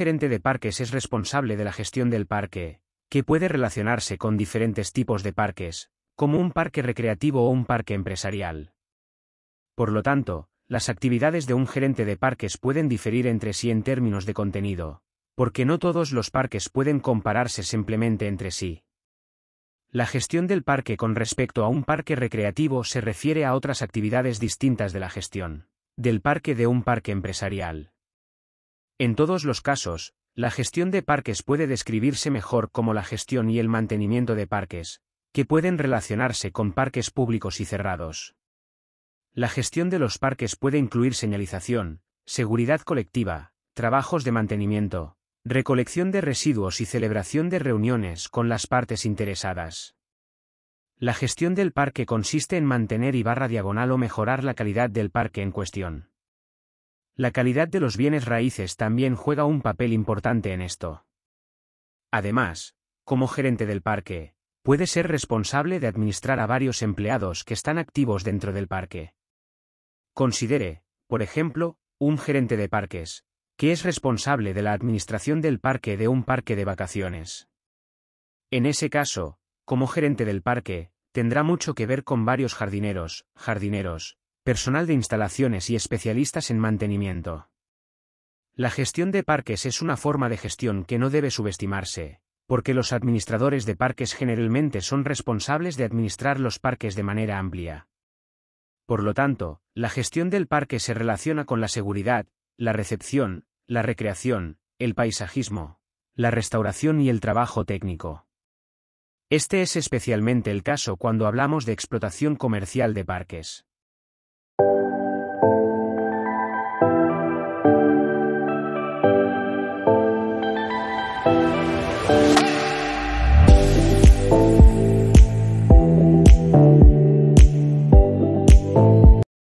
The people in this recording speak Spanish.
gerente de parques es responsable de la gestión del parque, que puede relacionarse con diferentes tipos de parques, como un parque recreativo o un parque empresarial. Por lo tanto, las actividades de un gerente de parques pueden diferir entre sí en términos de contenido, porque no todos los parques pueden compararse simplemente entre sí. La gestión del parque con respecto a un parque recreativo se refiere a otras actividades distintas de la gestión del parque de un parque empresarial. En todos los casos, la gestión de parques puede describirse mejor como la gestión y el mantenimiento de parques, que pueden relacionarse con parques públicos y cerrados. La gestión de los parques puede incluir señalización, seguridad colectiva, trabajos de mantenimiento, recolección de residuos y celebración de reuniones con las partes interesadas. La gestión del parque consiste en mantener y barra diagonal o mejorar la calidad del parque en cuestión. La calidad de los bienes raíces también juega un papel importante en esto. Además, como gerente del parque, puede ser responsable de administrar a varios empleados que están activos dentro del parque. Considere, por ejemplo, un gerente de parques, que es responsable de la administración del parque de un parque de vacaciones. En ese caso, como gerente del parque, tendrá mucho que ver con varios jardineros, jardineros, personal de instalaciones y especialistas en mantenimiento. La gestión de parques es una forma de gestión que no debe subestimarse, porque los administradores de parques generalmente son responsables de administrar los parques de manera amplia. Por lo tanto, la gestión del parque se relaciona con la seguridad, la recepción, la recreación, el paisajismo, la restauración y el trabajo técnico. Este es especialmente el caso cuando hablamos de explotación comercial de parques.